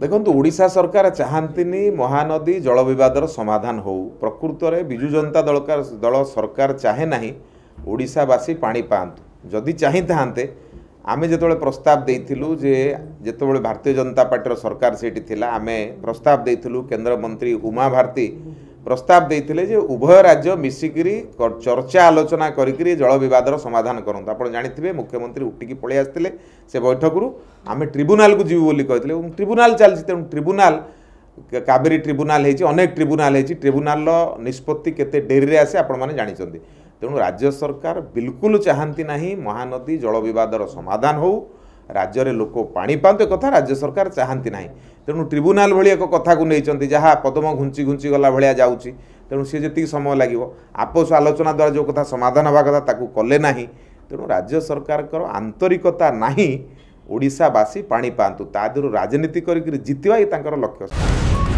ଦେଖନ୍ତୁ ଓଡ଼ିଶା ସରକାର ଚାହାନ୍ତିନି ମହାନଦୀ ଜଳ ବିବାଦର ସମାଧାନ ହେଉ ପ୍ରକୃତରେ ବିଜୁ ଜନତା ଦଳ ଦଳ ସରକାର ଚାହେଁ ନାହିଁ ଓଡ଼ିଶାବାସୀ ପାଣି ପାଆନ୍ତୁ ଯଦି ଚାହିଁଥାନ୍ତେ ଆମେ ଯେତେବେଳେ ପ୍ରସ୍ତାବ ଦେଇଥିଲୁ ଯେ ଯେତେବେଳେ ଭାରତୀୟ ଜନତା ପାର୍ଟିର ସରକାର ସେଇଠି ଥିଲା ଆମେ ପ୍ରସ୍ତାବ ଦେଇଥିଲୁ କେନ୍ଦ୍ରମନ୍ତ୍ରୀ ଉମା ଭାରତୀ ପ୍ରସ୍ତାବ ଦେଇଥିଲେ ଯେ ଉଭୟ ରାଜ୍ୟ ମିଶିକିରି ଚର୍ଚ୍ଚା ଆଲୋଚନା କରିକିରି ଜଳ ବିବାଦର ସମାଧାନ କରନ୍ତୁ ଆପଣ ଜାଣିଥିବେ ମୁଖ୍ୟମନ୍ତ୍ରୀ ଉଠିକି ପଳେଇ ଆସିଥିଲେ ସେ ବୈଠକରୁ ଆମେ ଟ୍ରିବ୍ୟୁନାଲକୁ ଯିବୁ ବୋଲି କହିଥିଲେ ଏବଂ ଟ୍ରିବ୍ୟୁନାଲ ଚାଲିଛି ତେଣୁ ଟ୍ରିବ୍ୟୁନାଲ କାବେରୀ ଟ୍ରିବ୍ୟୁନାଲ ହେଇଛି ଅନେକ ଟ୍ରିବ୍ୟୁନାଲ ହେଇଛି ଟ୍ରିବ୍ୟୁନାଲର ନିଷ୍ପତ୍ତି କେତେ ଡେରିରେ ଆସେ ଆପଣମାନେ ଜାଣିଛନ୍ତି ତେଣୁ ରାଜ୍ୟ ସରକାର ବିଲକୁଲ ଚାହାନ୍ତି ନାହିଁ ମହାନଦୀ ଜଳ ବିବାଦର ସମାଧାନ ହେଉ ରାଜ୍ୟରେ ଲୋକ ପାଣି ପାଆନ୍ତୁ କଥା ରାଜ୍ୟ ସରକାର ଚାହାନ୍ତି ନାହିଁ ତେଣୁ ଟ୍ରିବ୍ୟୁନାଲ୍ ଭଳି ଏକ କଥାକୁ ନେଇଛନ୍ତି ଯାହା ପଦମ ଘୁଞ୍ଚି ଘୁଞ୍ଚି ଗଲା ଭଳିଆ ଯାଉଛି ତେଣୁ ସିଏ ଯେତିକି ସମୟ ଲାଗିବ ଆପୋଷ ଆଲୋଚନା ଦ୍ୱାରା ଯେଉଁ କଥା ସମାଧାନ ହେବା କଥା ତାକୁ କଲେ ନାହିଁ ତେଣୁ ରାଜ୍ୟ ସରକାରଙ୍କର ଆନ୍ତରିକତା ନାହିଁ ଓଡ଼ିଶାବାସୀ ପାଣି ପାଆନ୍ତୁ ତା ଦେହରୁ ରାଜନୀତି କରିକିରି ଜିତିବା ହିଁ ତାଙ୍କର ଲକ୍ଷ୍ୟ